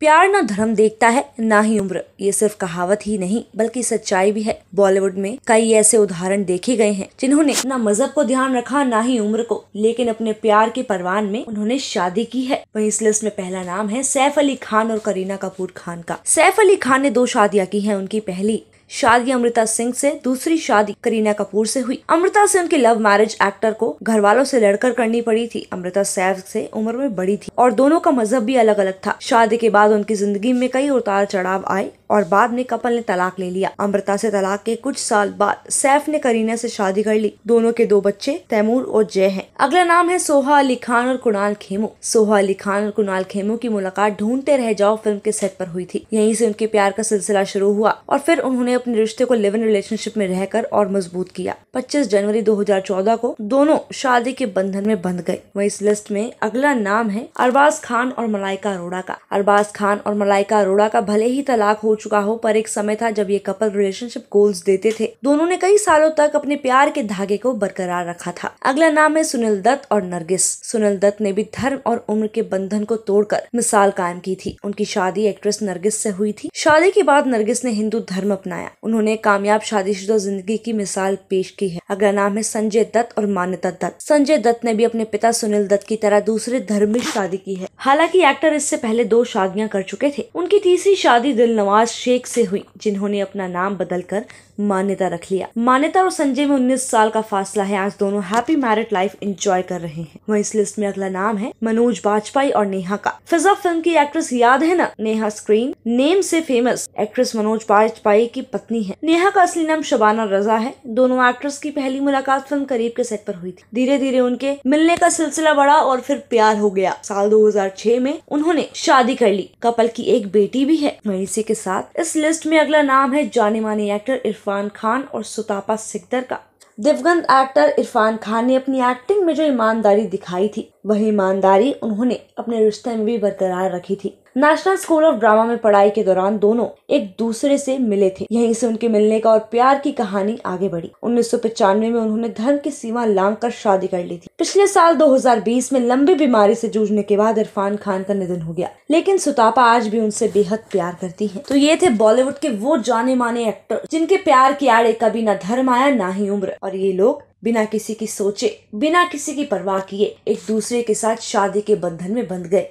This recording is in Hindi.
प्यार ना धर्म देखता है ना ही उम्र ये सिर्फ कहावत ही नहीं बल्कि सच्चाई भी है बॉलीवुड में कई ऐसे उदाहरण देखे गए हैं जिन्होंने ना मजहब को ध्यान रखा ना ही उम्र को लेकिन अपने प्यार के परवान में उन्होंने शादी की है वही इस लिस्ट में पहला नाम है सैफ अली खान और करीना कपूर खान का सैफ अली खान ने दो शादियां की है उनकी पहली शादी अमृता सिंह से दूसरी शादी करीना कपूर से हुई अमृता से उनकी लव मैरिज एक्टर को घर वालों से लड़कर करनी पड़ी थी अमृता सैफ से उम्र में बड़ी थी और दोनों का मजहब भी अलग अलग था शादी के बाद उनकी जिंदगी में कई उतार चढ़ाव आए और बाद में कपल ने तलाक ले लिया अमृता से तलाक के कुछ साल बाद सैफ ने करीना से शादी कर ली दोनों के दो बच्चे तैमूर और जय हैं। अगला नाम है सोहा अली खान और कुणाल खेमो सोहा अली खान और कुणाल खेमो की मुलाकात ढूंढते रह जाओ फिल्म के सेट पर हुई थी यहीं से उनके प्यार का सिलसिला शुरू हुआ और फिर उन्होंने अपने रिश्ते को लिव इन रिलेशनशिप में रहकर और मजबूत किया पच्चीस जनवरी दो को दोनों शादी के बंधन में बंध गए वही इस लिस्ट में अगला नाम है अरबाज खान और मलाइका अरोड़ा का अरबाज खान और मलाइका अरोड़ा का भले ही तलाक हो चुका हो पर एक समय था जब ये कपल रिलेशनशिप गोल्स देते थे दोनों ने कई सालों तक अपने प्यार के धागे को बरकरार रखा था अगला नाम है सुनील दत्त और नरगिस सुनील दत्त ने भी धर्म और उम्र के बंधन को तोड़कर मिसाल कायम की थी उनकी शादी एक्ट्रेस नरगिस से हुई थी शादी के बाद नरगिस ने हिंदू धर्म अपनाया उन्होंने कामयाब शादीशुदा जिंदगी की मिसाल पेश की है अगला नाम है संजय दत्त और मान्यता दत्त संजय दत्त ने भी अपने पिता सुनील दत्त की तरह दूसरे धर्म में शादी की है हालांकि एक्टर इससे पहले दो शादियां कर चुके थे उनकी तीसरी शादी दिल नवाज नवाज शेख से हुई जिन्होंने अपना नाम बदलकर मान्यता रख लिया मान्यता और संजय में 19 साल का फासला है आज दोनों हैप्पी मैरिड लाइफ एंजॉय कर रहे हैं वहीं इस लिस्ट में अगला नाम है मनोज बाजपाई और नेहा का फिजा फिल्म की एक्ट्रेस याद है ना नेहा स्क्रीन नेम से फेमस एक्ट्रेस मनोज बाजपाई की पत्नी है नेहा का असली नाम शबाना रजा है दोनों एक्ट्रेस की पहली मुलाकात फिल्म करीब के सेट पर हुई थी धीरे धीरे उनके मिलने का सिलसिला बढ़ा और फिर प्यार हो गया साल दो में उन्होंने शादी कर ली कपल की एक बेटी भी है वही इसी के साथ साथ इस लिस्ट में अगला नाम है जाने माने एक्टर इरफान खान और सुतापा सिकदर का दिवगंत एक्टर इरफान खान ने अपनी एक्टिंग में जो ईमानदारी दिखाई थी वही ईमानदारी उन्होंने अपने रिश्ते में भी बरकरार रखी थी नेशनल स्कूल ऑफ ड्रामा में पढ़ाई के दौरान दोनों एक दूसरे से मिले थे यहीं से उनके मिलने का और प्यार की कहानी आगे बढ़ी उन्नीस में उन्होंने धर्म की सीमा लांग कर शादी कर ली थी पिछले साल 2020 में लंबी बीमारी से जूझने के बाद इरफान खान का निधन हो गया लेकिन सुतापा आज भी उनसे बेहद प्यार करती है तो ये थे बॉलीवुड के वो जाने माने एक्टर जिनके प्यार की आड़े कभी न धर्म आया ना ही उम्र और ये लोग बिना किसी की सोचे बिना किसी की परवाह किए एक दूसरे के साथ शादी के बंधन में बंध गए